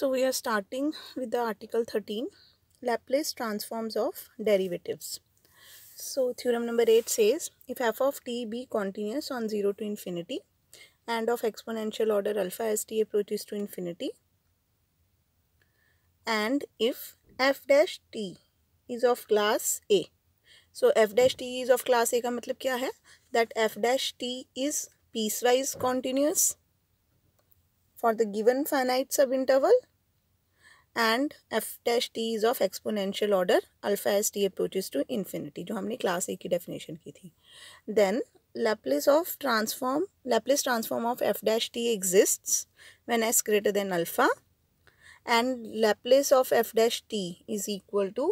So we are starting with the article 13, Laplace transforms of derivatives. So theorem number 8 says, if f of t be continuous on 0 to infinity and of exponential order alpha as t approaches to infinity and if f dash t is of class A. So f dash t is of class A का मतलब क्या है? That f dash t is piecewise continuous for the given finite subinterval and F dash T is of exponential order alpha S T approaches to infinity जो हमने class A की definition की थी then Laplace of transform Laplace transform of F dash T exists when s greater than alpha and Laplace of f dash t is equal to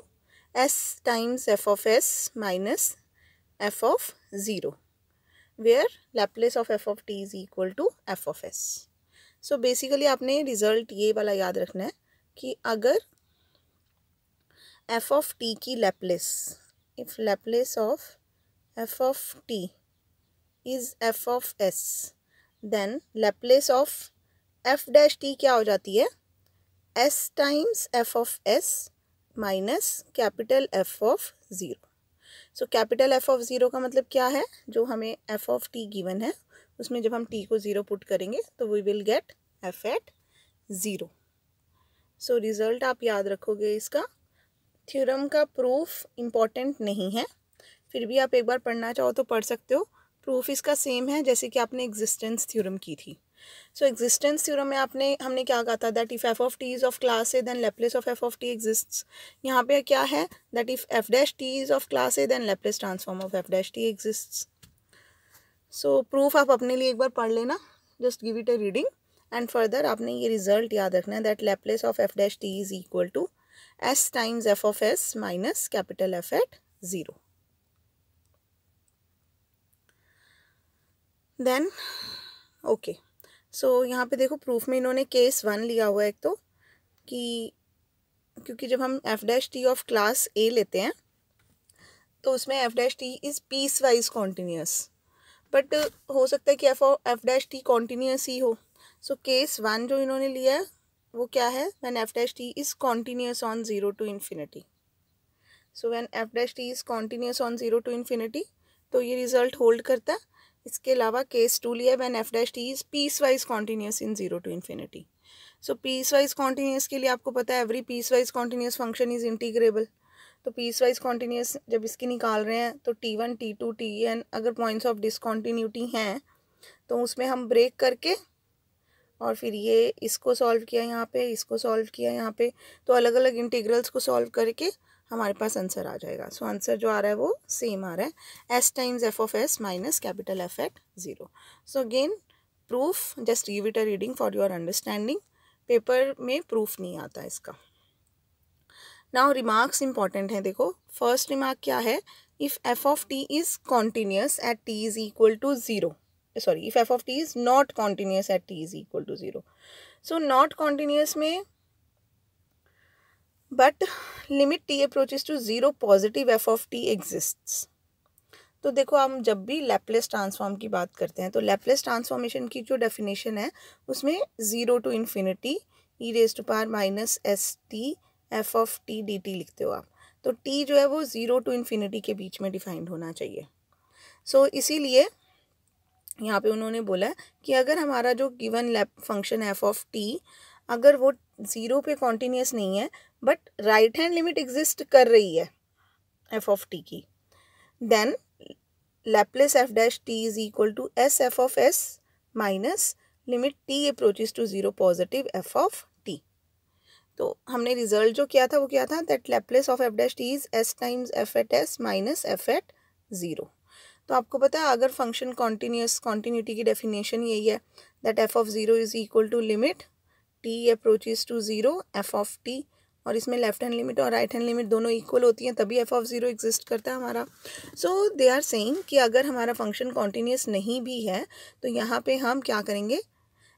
s times f of s minus f of 0 where Laplace of f of t is equal to f of s. So basically आपने result ये वाला याद रखना है कि अगर F of T की Laplace if Laplace of F of T is F of S then Laplace of F dash T क्या हो जाती है S times F of S minus capital F of zero so capital F of zero का मतलब क्या है जो हमें एफ ऑफ टी गिवन है उसमें जब हम टी को ज़ीरो पुट करेंगे तो we will get F at zero so so, result आप याद रखोगे इसका थ्योरम का प्रूफ इम्पॉर्टेंट नहीं है फिर भी आप एक बार पढ़ना चाहो तो पढ़ सकते हो प्रूफ इसका सेम है जैसे कि आपने एग्जिस्टेंस थ्योरम की थी सो एग्जिस्टेंस थ्योरम में आपने हमने क्या कहा था that if F of T is of class A then Laplace of F of T exist यहाँ पे क्या है that if F dash T is of class A then Laplace transform of F dash T exist so proof आप अपने लिए एक बार पढ़ लेना just give it a reading and further आपने ये रिजल्ट याद रखना है that Laplace of F dash T is equal to S times F of S minus capital F at zero then okay so यहाँ पे देखो प्रूफ में इन्होंने केस वन लिया हुआ है एक तो कि क्योंकि जब हम F dash T of class A लेते हैं तो उसमें F dash T is piecewise continuous but हो सकता है कि F F dash T continuous ही हो सो केस वन जो इन्होंने लिया है वो क्या है when F dash T is continuous on zero to infinity so when F dash T is continuous on zero to infinity तो ये रिजल्ट होल्ड करता है इसके अलावा केस टू लिया when F dash T is piecewise continuous in zero to infinity so piecewise continuous के लिए आपको पता है every piecewise continuous function is integrable तो पीस वाइज कॉन्टीन्यूस जब इसकी निकाल रहे हैं तो T one T two T N अगर पॉइंट्स ऑफ डिसकॉन्टीन्यूटी हैं तो उसमें हम ब्रेक करके और फिर ये इसको सॉल्व किया यहाँ पे इसको सॉल्व किया यहाँ पे तो अलग अलग इंटीग्रल्स को सॉल्व करके हमारे पास आंसर आ जाएगा सो so, आंसर जो आ रहा है वो सेम आ रहा है S times F of S minus capital F at zero so again proof just give it a reading for your understanding paper में प्रूफ नहीं आता इसका नाउ रिमार्क्स इंपॉर्टेंट हैं देखो फर्स्ट रिमार्क क्या है if F of T is continuous at T is equal to zero sorry if F of T is not continuous at T is equal to zero so not continuous में but limit T approaches to zero positive F of T exist तो देखो हम जब भी Laplace transform की बात करते हैं तो लैपलेस ट्रांसफॉर्मेशन की जो डेफिनेशन है उसमें zero to infinity E raise to power minus S T F of T D T लिखते हो आप तो टी जो है वो ज़ीरो टू इन्फिनिटी के बीच में डिफाइंड होना चाहिए सो so, इसीलिए यहाँ पे उन्होंने बोला कि अगर हमारा जो given lap function F of T अगर वो ज़ीरो पे कॉन्टीन्यूस नहीं है but right hand limit exist कर रही है एफ ऑफ टी की then Laplace F dash T is equal to S F of S minus limit T approaches to zero positive F of T तो हमने result जो किया था वो क्या था that Laplace of F dash T is S times F at S minus F at zero तो आपको पता है अगर फंक्शन कॉन्टीन्यूस कॉन्टीन्यूटी की डेफिनेशन यही है that F of zero is equal to limit T approaches to zero F of T और इसमें लेफ्ट हैंड लिमिट और राइट हैंड लिमिट दोनों इक्वल होती हैं तभी एफ ऑफ ज़ीरो एग्जिस्ट करता है हमारा सो दे आर सेइंग कि अगर हमारा फंक्शन कॉन्टीन्यूस नहीं भी है तो यहाँ पे हम क्या करेंगे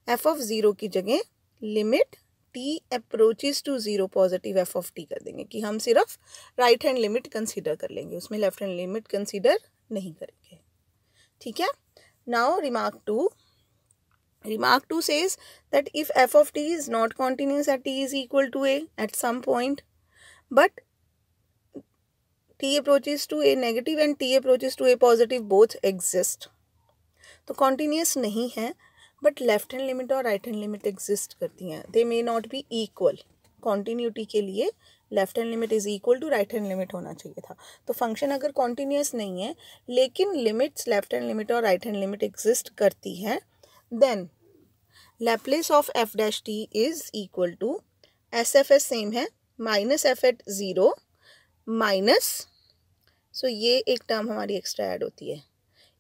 एफ ऑफ ज़ीरो की जगह limit T approaches to zero positive F of T कर देंगे कि हम सिर्फ राइट हैंड लिमिट कंसिडर कर लेंगे उसमें लेफ्ट हैंड लिमिट कंसिडर नहीं करेंगे ठीक है now remark two remark two says that if F of T is not continuous at T is equal to A at some point but T approaches to A negative and T approaches to A positive both exist तो continuous नहीं है but left hand limit और right hand limit exist करती हैं they may not be equal continuity के लिए left hand limit is equal to right hand limit होना चाहिए था तो फंक्शन अगर कॉन्टीन्यूस नहीं है लेकिन लिमिट्स लेफ्ट हैंड लिमिट और राइट हैंड लिमिट एग्जिस्ट करती है then Laplace of F dash T is equal to S f s same है minus F at zero minus so ये एक टर्म हमारी एक्स्ट्रा ऐड होती है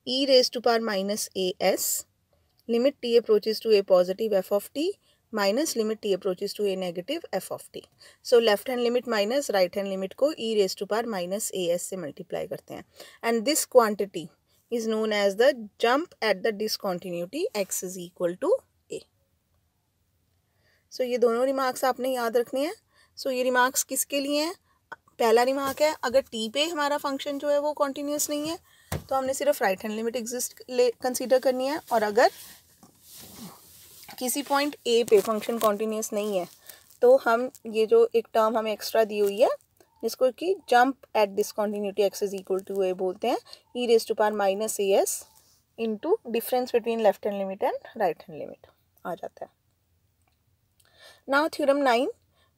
e raise to power minus a s limit T approaches to A positive F of T minus limit T approaches to A negative f of t so left hand limit minus right hand limit को e raise to power minus a s से multiply करते हैं and this quantity is known as the jump at the discontinuity x is equal to a so ये दोनों remarks आपने याद रखने हैं सो so, ये रिमार्क्स किसके लिए हैं पहला रिमार्क है अगर टी पे हमारा फंक्शन जो है वो कॉन्टीन्यूस नहीं है तो हमने सिर्फ राइट हैंड लिमिट एग्जिस्ट ले कंसिडर करनी है और अगर किसी पॉइंट ए पे फंक्शन कॉन्टीन्यूस नहीं है तो हम ये जो एक टर्म हमें एक्स्ट्रा दी हुई है जिसको कि jump at discontinuity x is equal to a बोलते हैं e raise to power minus a s into difference between left hand limit and right hand limit आ जाता है now theorem nine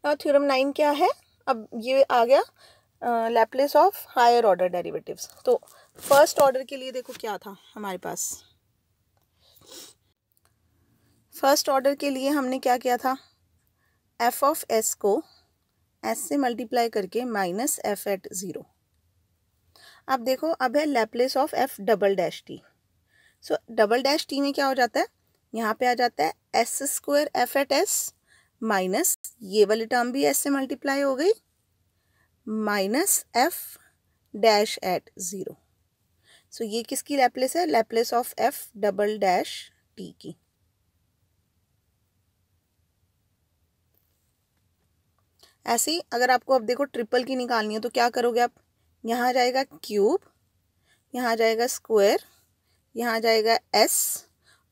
now theorem nine क्या है अब ये आ गया Laplace of higher order derivatives तो फर्स्ट ऑर्डर के लिए देखो क्या था हमारे पास फर्स्ट ऑर्डर के लिए हमने क्या किया था एफ ऑफ एस को एस से मल्टीप्लाई करके माइनस एफ एट ज़ीरो अब देखो अब है Laplace of F double dash T so double dash t में क्या हो जाता है यहाँ पे आ जाता है s square f at S minus ये वाली टर्म भी एस से मल्टीप्लाई हो गई minus F dash at zero so ये किसकी लेपलेस है Laplace of F double dash t की ऐसे ही अगर आपको अब देखो ट्रिपल की निकालनी है तो क्या करोगे आप यहाँ जाएगा क्यूब यहाँ जाएगा स्क्वायर यहाँ जाएगा s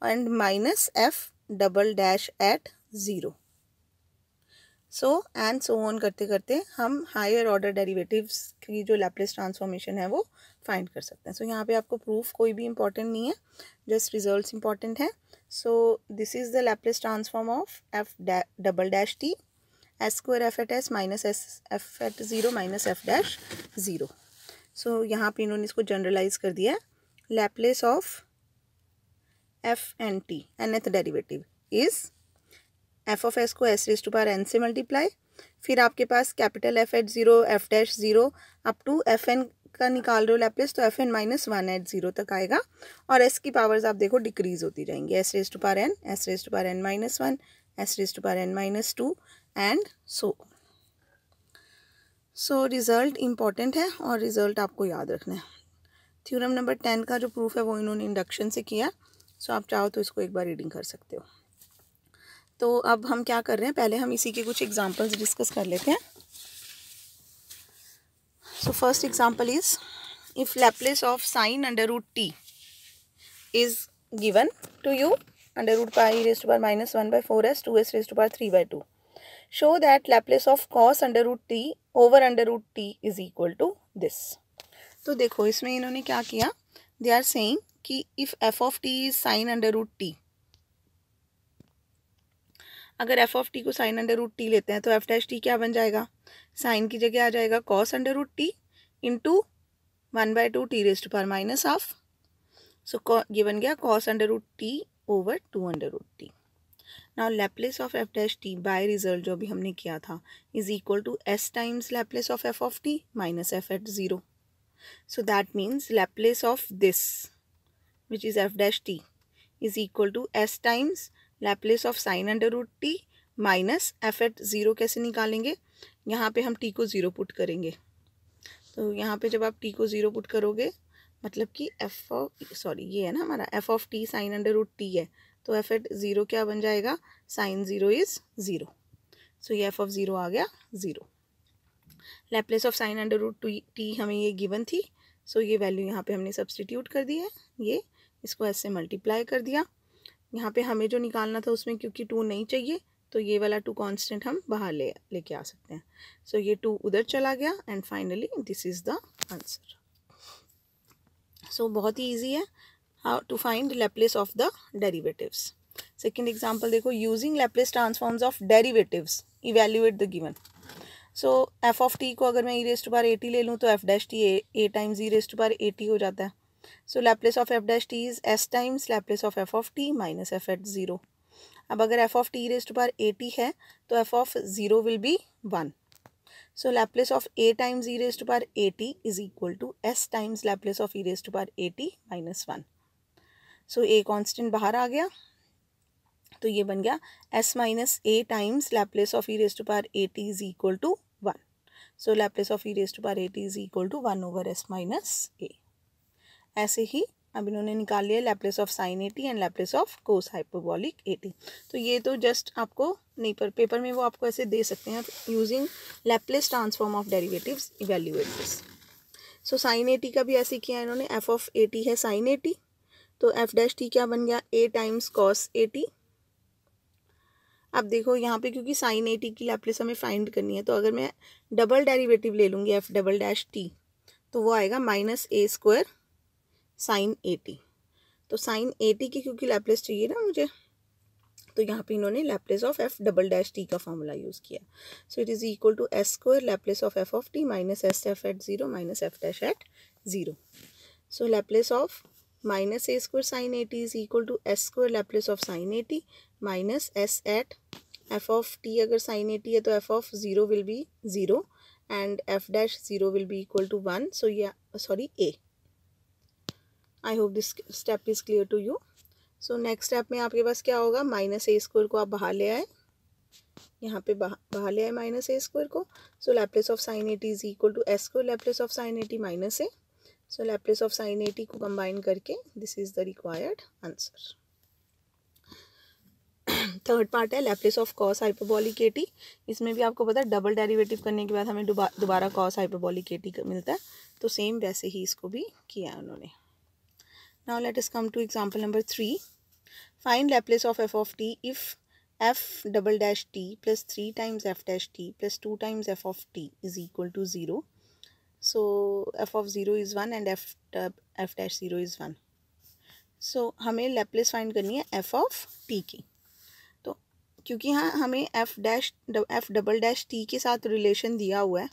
and minus f double dash at zero so and so on करते करते हम हायर ऑर्डर डेरिवेटिव्स की जो लैपलेस ट्रांसफॉर्मेशन है वो फाइंड कर सकते हैं सो so, यहाँ पे आपको प्रूफ कोई भी इंपॉर्टेंट नहीं है जस्ट रिजल्ट्स इंपॉर्टेंट हैं so this is the Laplace transform of F double dash t s square f at S minus S F at zero minus F dash zero so यहाँ पे इन्होंने इसको generalize कर दिया Laplace of f n t nth derivative is F of s को s raise to power N से multiply फिर आपके पास capital F at zero f dash zero up to F N का निकाल रहे हो लैपलेस तो f n minus one at zero तक आएगा और एस की पावर्स आप देखो डिक्रीज होती जाएंगी s raise to power n s raise to power n minus one s raise to power n minus two and so so result important है और रिज़ल्ट आपको याद रखना है थ्योरम नंबर टेन का जो प्रूफ है वो इन्होंने इंडक्शन से किया सो so, आप चाहो तो इसको एक बार रीडिंग कर सकते हो तो अब हम क्या कर रहे हैं पहले हम इसी के कुछ एग्जांपल्स डिस्कस कर लेते हैं so first example is if laplace of sine under root t is given to you under root pi raised power minus one by four s to s raised to three by two show that Laplace of cos under root t over under root t is equal to this. तो देखो इसमें इन्होंने क्या किया they are saying कि if F of T is sine under root t अगर F of T को sine under root t लेते हैं तो एफ डैश टी क्या बन जाएगा साइन की जगह आ जाएगा cos under root t into one by two t raised पर माइनस हाफ सो ये बन गया cos under root t over two under root t now Laplace of F dash t by result जो अभी हमने किया था is equal to S times Laplace of F of T minus F at zero so that means Laplace of this which is f dash T is equal to S times Laplace of sine under root t minus F at zero कैसे निकालेंगे यहाँ पे हम T को zero put करेंगे तो यहाँ पे जब आप टी को ज़ीरो पुट करोगे मतलब कि एफ ऑफ सॉरी ये है ना हमारा f of t sine under root t है तो एफ एट ज़ीरो क्या बन जाएगा sine zero is zero so ये एफ ऑफ ज़ीरो आ गया zero Laplace of sine under root two t हमें ये गिवन थी सो so ये वैल्यू यहाँ पे हमने सब्सटीट्यूट कर दी है ये इसको ऐसे मल्टीप्लाई कर दिया यहाँ पे हमें जो निकालना था उसमें क्योंकि टू नहीं चाहिए तो ये वाला टू कॉन्स्टेंट हम बाहर ले लेके आ सकते हैं सो so, ये टू उधर चला गया and finally this is the answer so बहुत ही ईजी है how to find Laplace of the derivative second example देखो using Laplace transforms of derivatives evaluate the given so f of T को अगर मैं ई रेस्ट बार बार एटी ले लूँ तो f dash t a times e raised power a t हो जाता है so Laplace of F dash T is s times Laplace of F of T minus F at zero अब अगर F of t raised power a t है तो F of zero will be one so Laplace of a times e raised power power at is equal to S times Laplace of E raised power a t minus one so a constant बाहर आ गया तो ये बन गया s minus a times Laplace of e raise to power a t is equal to one so Laplace of e raise to power a t is equal to one over s minus a ऐसे ही अब इन्होंने निकाल लिया Laplace of sine at and Laplace of cos hyperbolic at तो ये तो just आपको नहीं पर पेपर में वो आपको ऐसे दे सकते हैं using Laplace transform of derivatives evaluate this so sine eighty का भी ऐसे किया इन्होंने एफ ऑफ एटी है साइन एटी तो एफ डैश टी क्या बन गया a times cos a t अब देखो यहाँ पे क्योंकि साइन ए टी की लैपलेस हमें फाइंड करनी है तो अगर मैं डबल डेरिवेटिव ले लूँगी एफ डबल डैश टी तो वो आएगा minus a square sine a t तो साइन ए टी की क्योंकि लैपलेस चाहिए ना मुझे तो यहाँ पे इन्होंने Laplace of F double dash t का फॉर्मूला यूज़ किया so it is equal to s square Laplace of F of T minus S F at zero minus F dash at zero so Laplace of minus a square sine at is equal to s square Laplace of sine at minus s at f of T अगर sine at है तो F of zero will be zero and F dash zero will be equal to one so ये sorry a I hope this step is clear to you so next step में आपके पास क्या होगा minus a square को आप बाहर ले आए यहाँ पे बाहर ले आए माइनस ए स्क्वायर को so Laplace of sine at is equal to s square Laplace of sine at minus a so Laplace of sine at को कंबाइन करके this is the required answer third part है Laplace of cos hyperbolic at इसमें भी आपको पता है double derivative करने के बाद हमें दोबारा कॉस हाइपोबॉलिक एटी मिलता है तो सेम वैसे ही इसको भी किया है उन्होंने now let us come to example number three find Laplace of F of t if f double dash t plus three times f dash t plus two times F of T is equal to zero so f of 0 is 1 and f uh, f dash 0 is 1 so so, हमें Laplace find करनी है F of T की तो क्योंकि हाँ हमें f dash f double dash t के साथ रिलेशन दिया हुआ है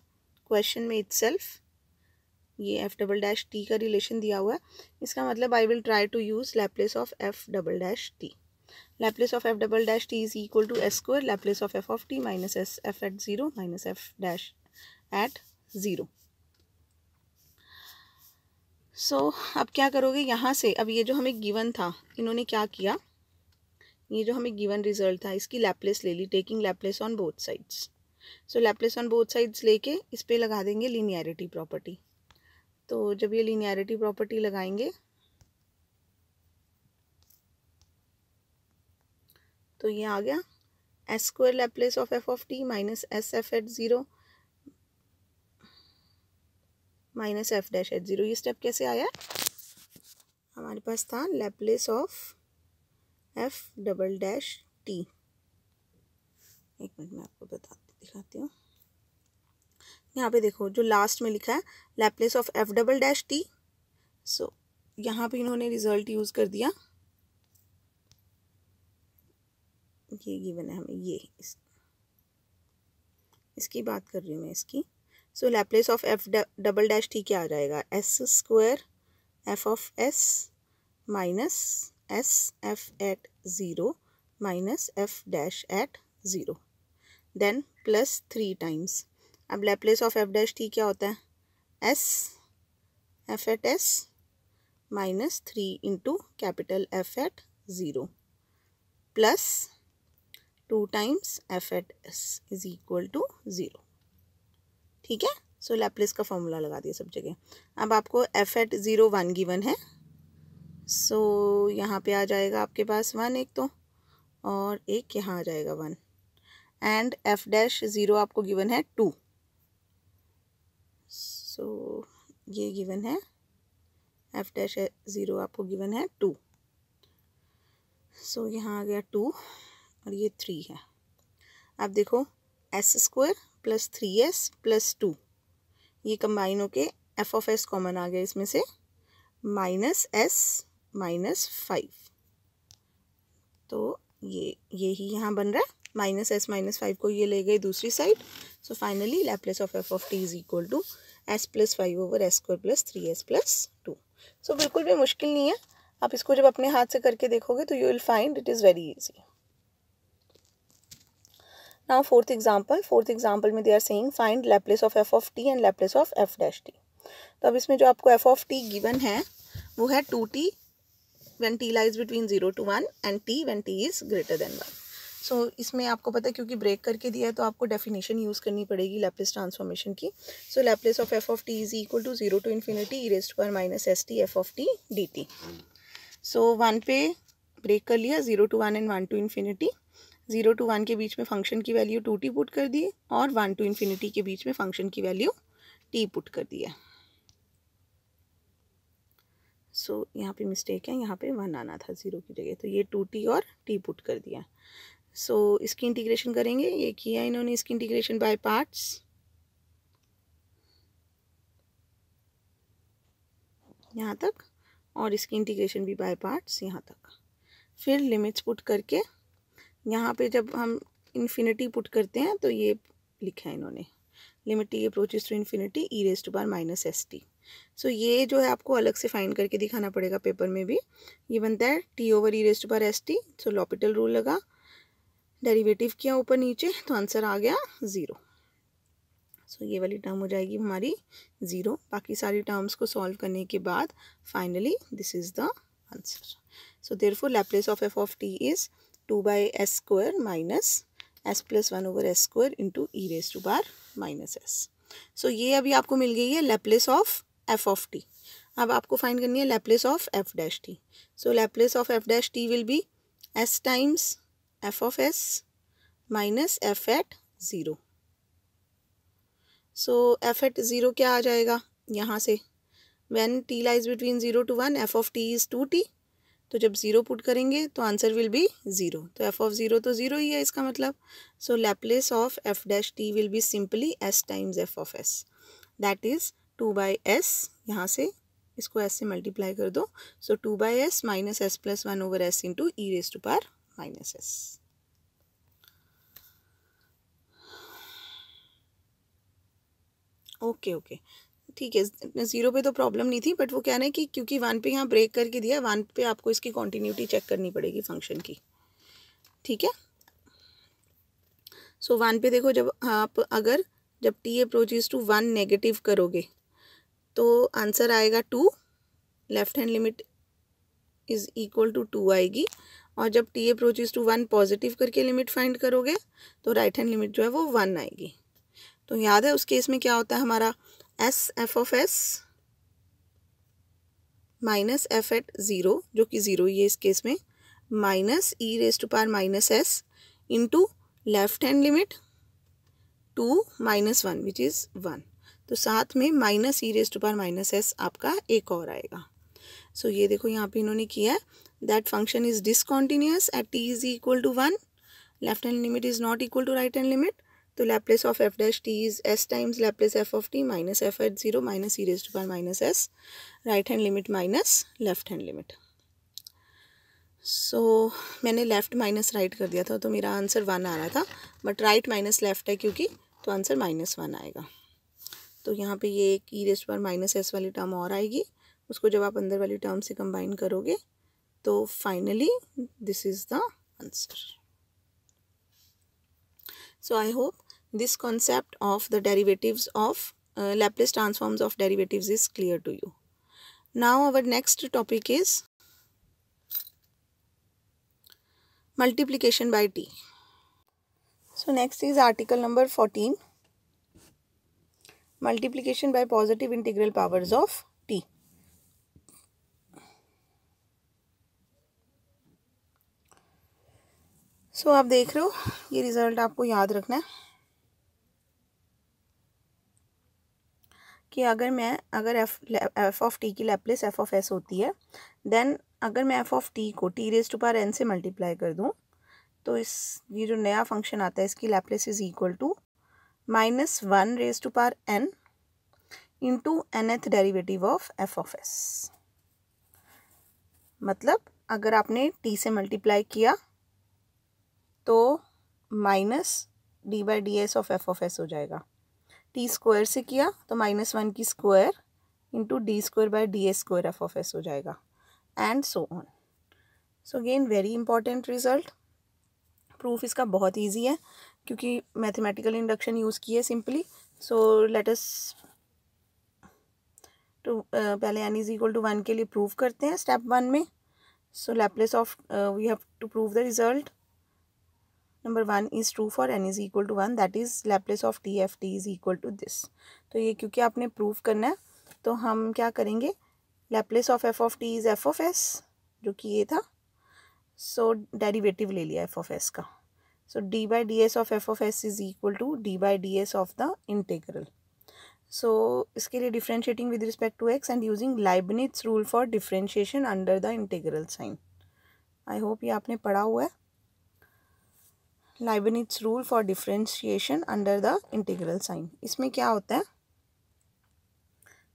क्वेश्चन में इट ये एफ डबल डैश टी का रिलेशन दिया हुआ है इसका मतलब I will try to use Laplace of F double dash t Laplace of F double dash T is equal to s square Laplace of F of T minus S F at zero minus F dash at zero so so, अब क्या करोगे यहाँ से अब ये जो हमें given था इन्होंने क्या किया ये जो हमें गिवन रिजल्ट था इसकी लैपलेस ले ली taking Laplace on both sides so Laplace on both sides लेके इस पर लगा देंगे लीनियरिटी प्रॉपर्टी तो जब ये लीनियरिटी प्रॉपर्टी लगाएंगे तो ये आ गया s square Laplace of F of T minus S F at zero minus F dash at zero ये स्टेप कैसे आया हमारे पास था Laplace of F double dash t एक मिनट मैं आपको बता दिखाती हूँ यहाँ पे देखो जो लास्ट में लिखा है Laplace of F double dash T so यहाँ पे इन्होंने रिजल्ट यूज़ कर दिया ये गिवन है हमें ये इस, इसकी बात कर रही हूँ मैं इसकी so Laplace of F double dash T क्या आ जाएगा S square F of S minus S F at zero minus F dash at zero then plus three times अब Laplace of F dash T क्या होता है S F at S minus three into capital F at zero plus two times F at S is equal to zero ठीक है सो लैपलिस का formula लगा दिया सब जगह अब आपको F at zero one given है सो so, यहाँ पे आ जाएगा आपके पास वन एक तो और एक यहाँ आ जाएगा one and F dash zero आपको गिवन है टू सो so, ये गिवन है एफ डैश ज़ीरो आपको गिवन है टू सो so, यहाँ आ गया टू और ये थ्री है अब देखो S square plus three S plus two ये कंबाइन होके एफ ऑफ एस कॉमन आ गया इसमें से माइनस एस माइनस फाइव तो ये ये ही यहाँ बन रहा है माइनस एस माइनस फाइव को ये ले गए दूसरी side so finally Laplace of F of T is equal to S plus five over S square plus three S plus two so बिल्कुल भी मुश्किल नहीं है आप इसको जब अपने हाथ से करके देखोगे तो you will find it is very easy now fourth example fourth example में they are saying find Laplace of F of T and Laplace of F dash T तो अब इसमें जो आपको एफ ऑफ टी गिवन है वो है two T when T lies between zero to one and T when T is greater than one so इसमें आपको पता है क्योंकि ब्रेक करके दिया है तो आपको डेफिनेशन यूज़ करनी पड़ेगी लैपलेस ट्रांसफॉर्मेशन की so Laplace of F of T is equal to zero to infinity E raised पर minus S T F of T D T so one पे ब्रेक कर लिया zero to one and one to infinity zero to one के बीच में function की value to T put कर दी और वन टू इन्फिनिटी के बीच में फंक्शन की वैल्यू टी पुट कर दी है सो so, यहाँ पे मिस्टेक है यहाँ पे वन आना था ज़ीरो की जगह तो ये टू टी और टी पुट कर दिया सो so, इसकी इंटीग्रेशन करेंगे ये किया इन्होंने इसकी इंटीग्रेशन बाय पार्ट्स यहाँ तक और इसकी इंटीग्रेशन भी बाय पार्ट्स यहाँ तक फिर लिमिट्स पुट करके यहाँ पे जब हम इन्फिनिटी पुट करते हैं तो ये लिखा है इन्होंने limit T approaches to infinity E raise to power minus S T so ये जो है आपको अलग से फाइंड करके दिखाना पड़ेगा पेपर में भी ये बनता है T over E raise to power S T so L'Hopital rule लगा डेरिवेटिव किया ऊपर नीचे तो आंसर आ गया ज़ीरो सो so, ये वाली टर्म हो जाएगी हमारी ज़ीरो बाकी सारी टर्म्स को सॉल्व करने के बाद finally this is the answer so therefore of F of T is two by S square minus S plus one over S square into E raise to power minus S so ये अभी आपको मिल गई है Laplace of F of T अब आपको find करनी है Laplace of F dash T so Laplace of F dash T will be S times F of S minus F at zero so F at zero क्या आ जाएगा यहाँ से when T lies between zero to one F of T is two T तो जब zero put करेंगे तो answer will be zero तो एफ़ ऑफ ज़ीरो तो ज़ीरो ही है इसका मतलब so Laplace of F dash T will be simply S times F of S that is two by S यहाँ से इसको एस से मल्टीप्लाई कर दो so two by S minus S plus one over S into E raise to power minus S okay okay ठीक है zero पे तो प्रॉब्लम नहीं थी बट वो क्या है कि क्योंकि वन पे यहाँ ब्रेक करके दिया वन पे आपको इसकी कॉन्टीन्यूटी चेक करनी पड़ेगी फंक्शन की ठीक है सो so, वन पे देखो जब आप अगर जब T approaches to one negative करोगे तो आंसर आएगा two left hand limit is equal to two आएगी और जब T approaches to one positive करके लिमिट फाइंड करोगे तो राइट हैंड लिमिट जो है वो वन आएगी तो याद है उस केस में क्या होता है हमारा S F of S minus F at zero जो कि ज़ीरो ही है इस केस में minus E raise to power minus S into left hand limit two minus one which is one तो साथ में minus E raise to power minus S आपका एक और आएगा सो so, ये देखो यहाँ पे इन्होंने किया है that function is discontinuous at T is equal to one left hand limit is not equal to right hand limit तो Laplace of F dash T is S times Laplace F of T minus F at zero minus E raise to power minus S right hand limit minus left hand limit so मैंने left minus right कर दिया था तो मेरा answer one आ रहा था but right minus left है क्योंकि तो आंसर माइनस वन आएगा तो यहाँ पे ये एक E raised power minus S वाली टर्म और आएगी उसको जब आप अंदर वाली टर्म से कंबाइन करोगे तो finally this is the answer so I hope this concept of the derivatives of uh, Laplace transforms of derivatives is clear to you. Now our next topic is multiplication by t. So next is article number 14 multiplication by positive integral powers of t. so, आप देख रहे हो ये result आपको याद रखना है कि अगर मैं अगर एफ एफ ऑफ टी की लैपलेस एफ ऑफ एस होती है देन अगर मैं एफ ऑफ टी को T raise to power N से मल्टीप्लाई कर दूँ तो इस ये जो नया फंक्शन आता है इसकी Laplace is equal to minus one raise to power N into nth derivative of F of S मतलब अगर आपने टी से मल्टीप्लाई किया तो minus D by D S of F of S हो जाएगा टी स्क्वायर से किया तो माइनस वन की square into D square by D S square F of S हो जाएगा and so on so again very important result proof इसका बहुत ईजी है क्योंकि मैथमेटिकल इंडक्शन यूज़ की है सिंपली सो लेटस टू पहले N is equal to one के लिए प्रूव करते हैं स्टेप वन में so Laplace of we have to prove the result number one is true for N is equal to one that is Laplace of T F T is equal to this तो ये क्योंकि आपने prove करना है तो हम क्या करेंगे Laplace of F of T is F of S जो कि ये था सो डेरिवेटिव ले लिया एफ ऑफ एस का so D by D S of F of S is equal to D by D S of the integral so इसके लिए differentiating with respect to X and using Leibniz rule for differentiation under the integral sign I hope ये आपने पढ़ा हुआ है Leibniz rule for differentiation under the integral sign इसमें क्या होता है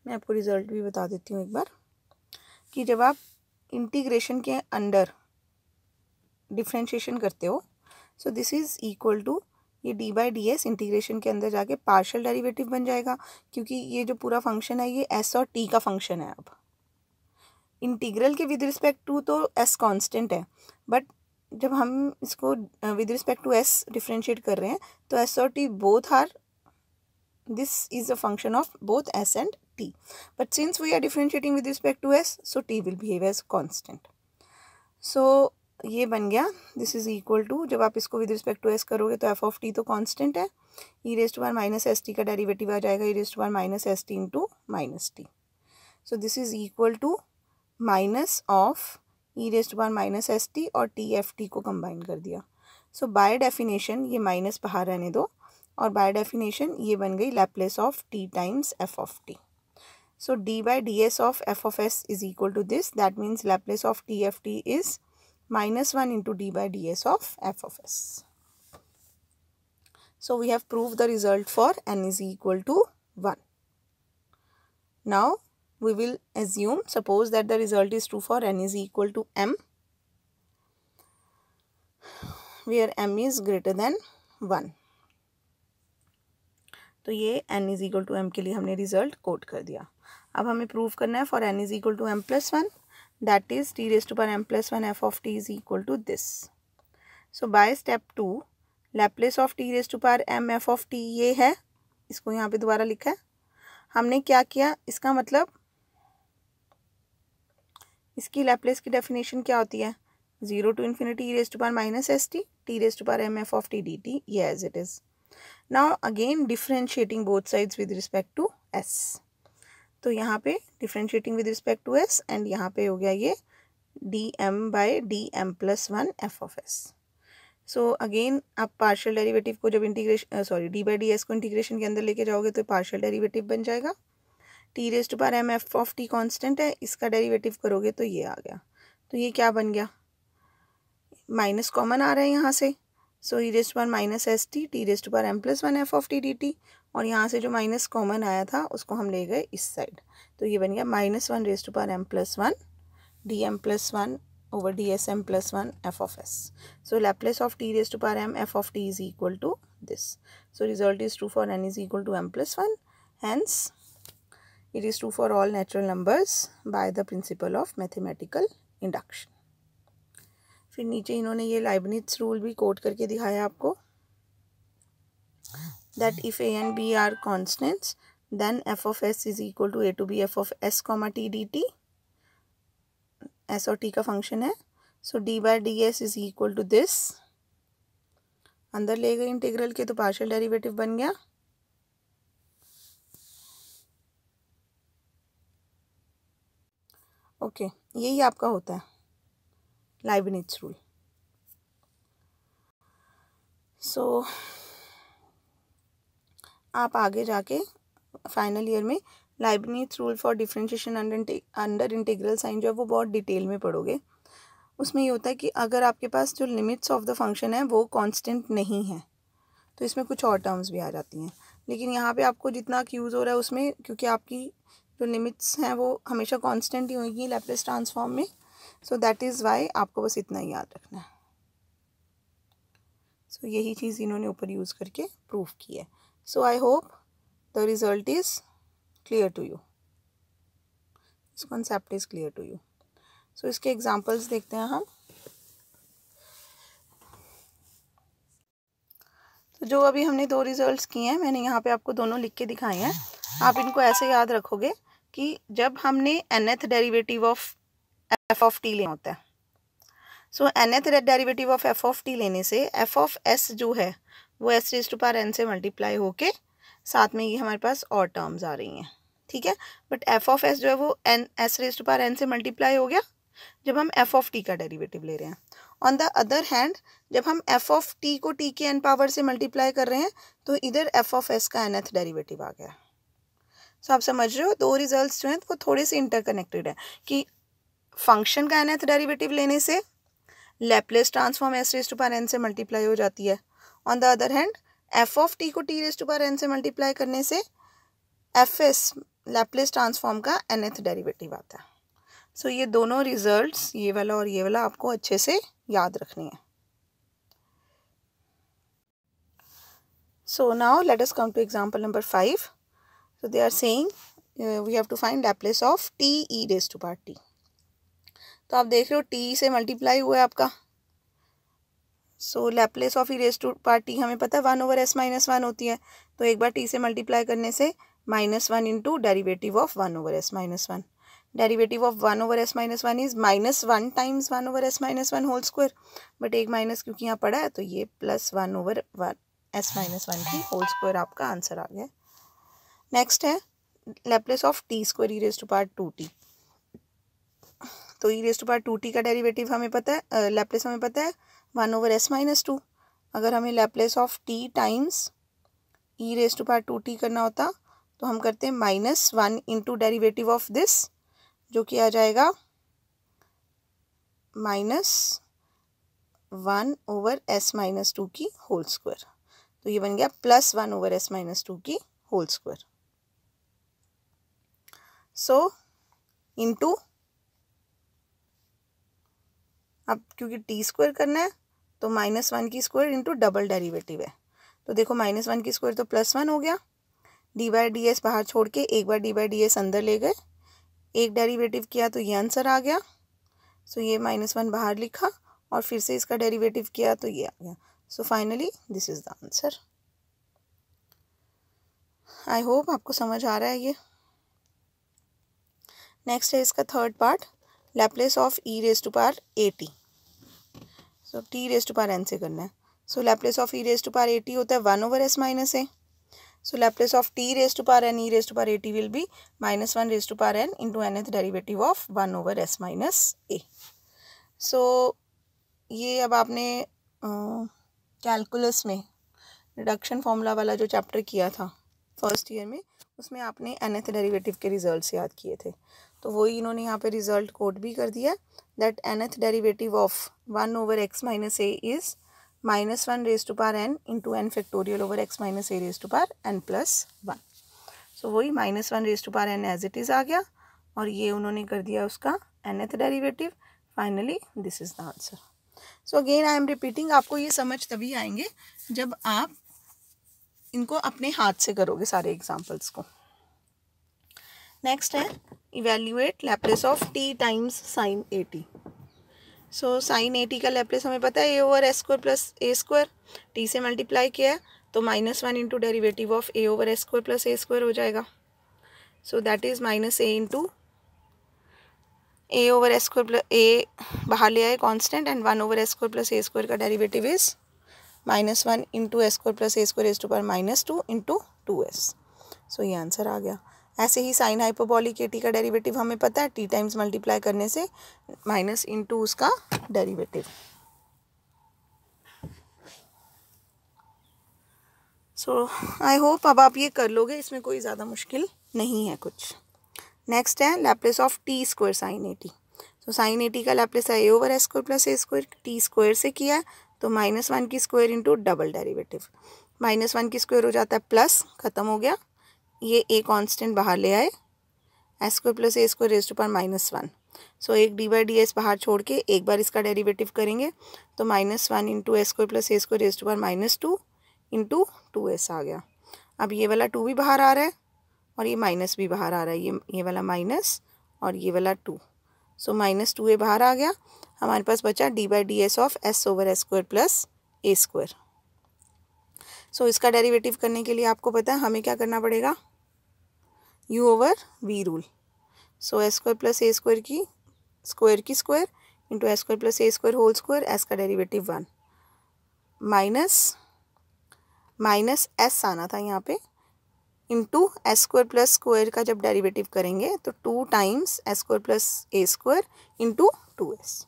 मैं आपको रिजल्ट भी बता देती हूँ एक बार कि जब आप इंटीग्रेशन के अंडर डिफ्रेंशिएशन करते हो so this is equal to ये D by D S integration के अंदर जाके पार्शल डेरिवेटिव बन जाएगा क्योंकि ये जो पूरा फंक्शन है ये एस और टी का फंक्शन है अब इंटीग्रल के विद रिस्पेक्ट टू तो एस कांस्टेंट है बट जब हम इसको with respect to S differentiate कर रहे हैं तो एस और T both are this is a function of both S and T but since we are differentiating with respect to S so T will behave as constant so ये बन गया this is equal to जब आप इसको with respect to S करोगे तो F of T तो constant है E raised one minus S T का डेरिवेटिव आ जाएगा E raised one minus S T into minus T so this is equal to minus of E raised power minus S T और T F T को combine कर दिया so by definition ये minus बाहर रहने दो और बाय डेफिनेशन ये बन गई Laplace of T times F of t so D by D S of F of S is equal to this that means Laplace of T F T is minus one into D by D S of F of S so we have prove the result for N is equal to one now we will assume, suppose that the result is true for n is equal to m, where m is greater than 1. तो ये n is equal to M के लिए हमने result coat कर दिया अब हमें prove करना है for n is equal to M plus one that is T raise to power M plus one F of T is equal to this so by step two Laplace of T raise to power M F of T ये है इसको यहाँ पे दोबारा लिखा है हमने क्या किया इसका मतलब इसकी लैपलेस की डेफिनेशन क्या होती है zero to infinity E raise to power minus S t t raise to power m F of T D t ये as it is now again differentiating both sides with respect to s तो यहाँ पे differentiating with respect to s and यहाँ पे हो गया ये d m by d m plus one F of S so again आप पार्शियल डेरिवेटिव को जब integration sorry D by D s को इंटीग्रेशन के अंदर लेके जाओगे तो पार्शियल डेरिवेटिव बन जाएगा t raise to power m F of t constant है इसका डेरिवेटिव करोगे तो ये आ गया तो ये क्या बन गया माइनस कॉमन आ रहा है यहाँ से so e raised to power minus S t t raised power m plus one F of T D t और यहाँ से जो माइनस कॉमन आया था उसको हम ले गए इस साइड तो ये बन गया minus one raised to power m plus one d m plus one over d s m plus one F of S so of of t raised power m F of T is equal to this so result is true for N is equal to M plus one hence It is true for all natural numbers by the principle of mathematical induction. फिर नीचे इन्होंने ये लाइबनिट्स rule भी coat करके दिखाया आपको that if a and b are constants then f of S is equal to a to b f of s comma t D t s और t का फंक्शन है so D by D s is equal to this अंदर ले गए integral के तो partial derivative बन गया ओके यही आपका होता है लाइबनिज रूल सो आप आगे जाके फाइनल ईयर में Leibniz rule for differentiation under under integral sign जो है वो बहुत डिटेल में पढ़ोगे उसमें ये होता है कि अगर आपके पास जो लिमिट्स ऑफ द फंक्शन है वो कांस्टेंट नहीं है तो इसमें कुछ और टर्म्स भी आ जाती हैं लेकिन यहाँ पे आपको जितना यूज़ हो रहा है उसमें क्योंकि आपकी जो लिमिट्स हैं वो हमेशा कांस्टेंट ही होंगी लैपलेस ट्रांसफॉर्म में सो दैट इज़ वाई आपको बस इतना ही याद रखना है सो so, यही चीज़ इन्होंने ऊपर यूज़ करके प्रूव की है so I hope the result is clear to you this concept is clear to you so इसके एग्जाम्पल्स देखते हैं हम तो जो अभी हमने दो रिजल्ट्स किए हैं मैंने यहाँ पे आपको दोनों लिख के दिखाए हैं आप इनको ऐसे याद रखोगे कि जब हमने nth derivative of F of t लेना होता है so nth derivative of F of t लेने से एफ ऑफ एस जो है वो s raise to power N से मल्टीप्लाई होके साथ में ये हमारे पास और टर्म्स आ रही हैं ठीक है बट एफ ऑफ एस जो है वो n s raise to power N से मल्टीप्लाई हो गया जब हम एफ ऑफ टी का डेरिवेटिव ले रहे हैं ऑन द अदर हैंड जब हम एफ ऑफ टी को टी के एन पावर से मल्टीप्लाई कर रहे हैं तो इधर एफ ऑफ एस का एनथ डेरिवेटिव आ गया सो आप समझ रहे हो दो रिजल्ट्स जो हैं वो थोड़े से इंटरकनेक्टेड हैं कि फंक्शन का एनएथ डेरिवेटिव लेने से Laplace transform s raise to power N से मल्टीप्लाई हो जाती है on the other hand f of T को t raise to power N से मल्टीप्लाई करने से एफ एस लेपलेस ट्रांसफॉर्म का एनएथ डेरिवेटिव आता है सो so, ये दोनों रिजल्ट्स ये वाला और ये वाला आपको अच्छे से याद रखनी है so now let us come to example number five So they are saying uh, we have to find Laplace of t e raised to power t. तो आप देख रहे हो t से मल्टीप्लाई हुआ है आपका so Laplace of e raise to power t हमें पता है one over s minus one होती है तो एक बार टी से मल्टीप्लाई करने से minus one into derivative of one over s minus one derivative of one over s minus one is minus one times one over s minus one whole square but एक minus क्योंकि यहाँ पड़ा है तो ये plus one over one s minus one की whole square आपका answer आ गया नेक्स्ट है Laplace of t square e raise to power two T तो e raise to power two t का डेरिवेटिव हमें पता है लेप्लेस हमें पता है one over s minus two अगर हमें Laplace of T times e raise to power two t करना होता तो हम करते हैं minus one into derivative of this जो कि आ जाएगा minus one over s minus two की होल स्क्वायर तो ये बन गया plus one over s minus two की होल स्क्वायर सो इंटू अब क्योंकि टी स्क्वायर करना है तो माइनस वन की स्क्वायर इंटू डबल डेरिवेटिव है तो देखो माइनस वन की स्क्वायर तो प्लस वन हो गया डी बाई डी एस बाहर छोड़ के एक बार डी बाई डी एस अंदर ले गए एक डेरिवेटिव किया तो ये आंसर आ गया सो ये माइनस वन बाहर लिखा और फिर से इसका डेरिवेटिव किया तो ये आ गया so finally this is the answer I hope आपको समझ आ रहा है ये नेक्स्ट है इसका third part Laplace of e raise to power a t so t raise to power N से करना है so Laplace of e raise to power a t होता है one over s minus a so Laplace of t raise to power n e raise to power a T will be minus one raise to power n into n nth derivative of one over s minus a so ये अब आपने calculus uh, में reduction formula वाला जो chapter किया था first year में उसमें आपने एन एथ डेरिवेटिव के रिजल्ट याद किए थे तो वही इन्होंने यहाँ पे रिजल्ट कोड भी कर दिया that nth derivative of one over x minus a is minus one raise to power N into n factorial over x minus a raise to power n plus one so वही minus one raise to power n as it is आ गया और ये उन्होंने कर दिया उसका nth derivative finally this is the answer so again I am repeating आपको ये समझ तभी आएंगे जब आप इनको अपने हाथ से करोगे सारे एग्जाम्पल्स को नेक्स्ट है evaluate Laplace of T times sine a t so sine a t का लैपलेस हमें पता है a over S square plus a square t से मल्टीप्लाई किया तो minus one into derivative of a over S square plus a square हो जाएगा so that is minus a into a over S square plus a बाहर ले आए constant and one over S square plus a square का derivative is minus one into s square plus a square is to power minus two into two S so ये answer आ गया ऐसे ही sine hyperbolic a t का derivative हमें पता है टी टाइम्स मल्टीप्लाई करने से माइनस इंटू उसका डेरिवेटिव सो आई होप अब आप ये कर लोगे इसमें कोई ज़्यादा मुश्किल नहीं है कुछ नेक्स्ट है Laplace of t square sine eighty तो साइन एटी का लैपलेस है a over a square plus a square t square से किया है तो माइनस वन की square into double derivative minus one की स्क्वायर हो जाता है प्लस खत्म हो गया ये ए कांस्टेंट बाहर ले आए s square plus a square raise to power minus one so एक डी बाई डी एस बाहर छोड़ के एक बार इसका डेरिवेटिव करेंगे तो minus one into s square plus a square raise to power minus two into two s आ गया अब ये वाला टू भी बाहर आ रहा है और ये माइनस भी बाहर आ रहा है ये ये वाला माइनस और ये वाला two so minus two a बाहर आ गया हमारे पास बचा d by D S of s over S square plus a square so इसका डेरिवेटिव करने के लिए आपको पता है हमें क्या करना पड़ेगा u over v rule so s square plus a square की स्क्वायर की square into s square plus a square whole square s का derivative one minus minus s आना था यहाँ पे into s square plus square का जब derivative करेंगे तो two times s square plus a square into two S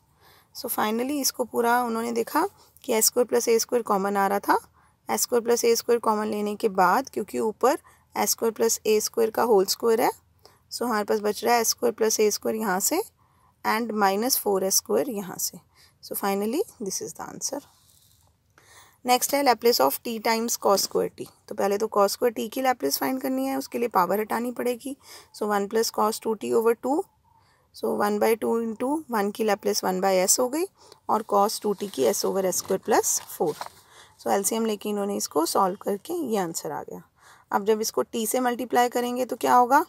so finally इसको पूरा उन्होंने देखा कि s square plus a square common आ रहा था s square plus a square common लेने के बाद क्योंकि ऊपर s square plus a square का होल स्क्वायर है सो so, हमारे पास बच रहा है s square plus a square यहाँ से and minus four s square यहाँ से so finally this is the answer next है Laplace of T times cos square t तो पहले तो कॉस स्क्वायर टी की लैपलेस फाइंड करनी है उसके लिए पावर हटानी पड़ेगी so one plus cos two t over two so one by two into one की लैपलेस वन बाई एस हो गई और कॉस टू टी की s over S square plus four so LCM लेके इन्होंने इसको सॉल्व करके ये आंसर आ गया अब जब इसको टी से मल्टीप्लाई करेंगे तो क्या होगा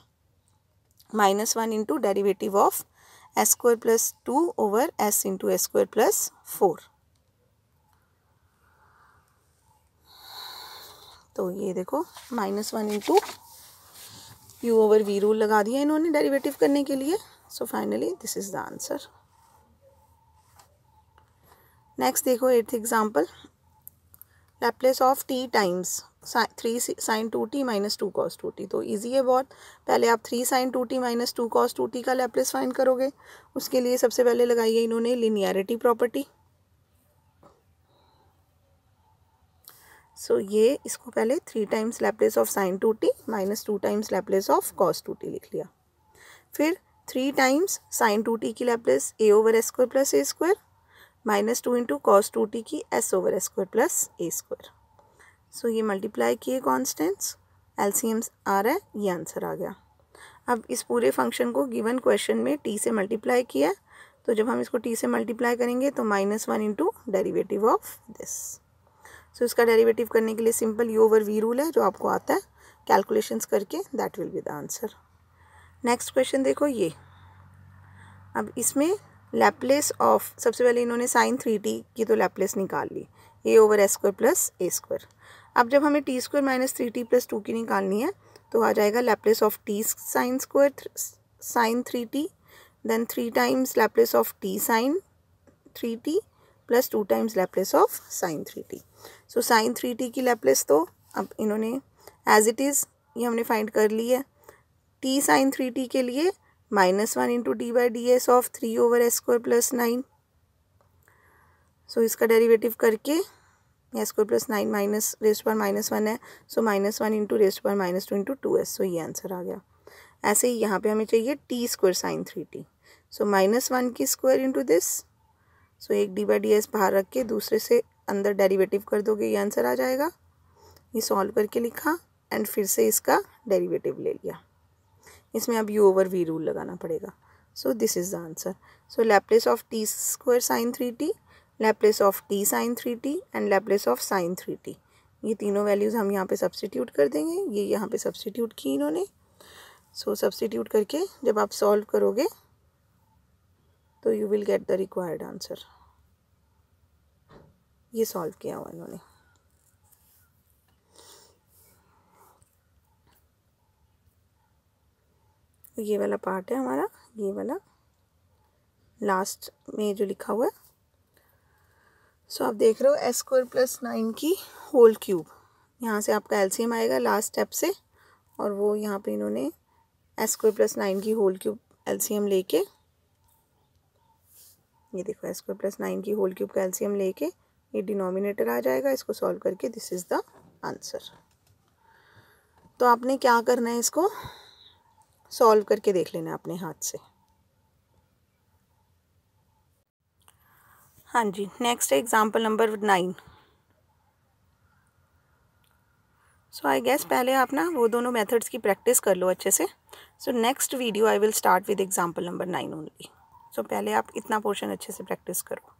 minus one into derivative of s square plus two over S into s square plus four तो ये देखो minus one into u over v rule लगा दिया इन्होंने डेरिवेटिव करने के लिए so finally this is the answer next देखो eighth example Laplace of T times three sine two t minus two cos two T तो ईजी है बहुत पहले आप three sine two t minus two cos two t का Laplace find करोगे उसके लिए सबसे पहले लगाई है इन्होंने लिनियरिटी प्रॉपर्टी सो so, ये इसको पहले three times Laplace of sine two t minus two times Laplace of cos two t लिख लिया फिर three times sine two t की Laplace a over a square plus a square minus two into cos two t की s over a square plus a square so ये multiply किए constants एल्सीम्स आ रहा है ये आंसर आ गया अब इस पूरे फंक्शन को गिवन क्वेश्चन में टी से मल्टीप्लाई किया तो जब हम इसको टी से मल्टीप्लाई करेंगे तो minus one into derivative of this so इसका डेरीवेटिव करने के लिए simple u over v rule है जो आपको आता है कैलकुलेशंस करके that will be the answer next question देखो ये अब इसमें लैपलेस ऑफ सबसे पहले इन्होंने साइन थ्री टी की तो लैपलेस निकाल ली a over a square plus a square अब जब हमें t square minus three t plus two की निकालनी है तो आ जाएगा Laplace of t sine square sine three t then three times Laplace of t sine three t plus two times Laplace of sine three t so sine three t की Laplace तो अब इन्होंने एज इट इज़ ये हमने find कर ली है T sine three t के लिए minus one into t by D S of three over S square plus nine so इसका डेरिवेटिव करके s square plus nine minus rest पर माइनस वन है so minus one into rest पर minus two into two S so ये answer आ गया ऐसे ही यहाँ पे हमें चाहिए t square sine three t so minus one की स्क्वायर इंटू दिस सो एक डी बाई डी एस बाहर रख के दूसरे से अंदर डेरीवेटिव कर दोगे ये आंसर आ जाएगा ये सॉल्व करके लिखा एंड फिर से इसका डेरीवेटिव ले लिया इसमें अब यू ओवर वी रूल लगाना पड़ेगा so this is the answer so Laplace of t square sine three t Laplace of t sine three t and Laplace of sine three t ये तीनों वैल्यूज़ हम यहाँ पे सब्सटीट्यूट कर देंगे ये यहाँ पे सब्सटीट्यूट की इन्होंने सो so, सब्सटीट्यूट करके जब आप सॉल्व करोगे तो you will get the required answer ये सॉल्व किया हुआ इन्होंने ये वाला पार्ट है हमारा ये वाला लास्ट में जो लिखा हुआ है सो आप देख रहे हो एस स्क्वायर प्लस नाइन की होल क्यूब यहाँ से आपका एलसीएम आएगा लास्ट स्टेप से और वो यहाँ पे इन्होंने एस स्क्वायर प्लस नाइन की होल क्यूब एलसीएम लेके ये देखो एस स्क्वायर प्लस नाइन की होल क्यूब का एलसीएम लेके ये डिनोमिनेटर आ जाएगा इसको सॉल्व करके दिस इज़ द आंसर तो आपने क्या करना है इसको सॉल्व करके देख लेना अपने हाथ से हाँ जी नेक्स्ट है example number nine so I guess पहले आप ना वो दोनों मेथड्स की प्रैक्टिस कर लो अच्छे से so next video I will start with example number nine only so पहले आप इतना पोर्शन अच्छे से प्रैक्टिस करो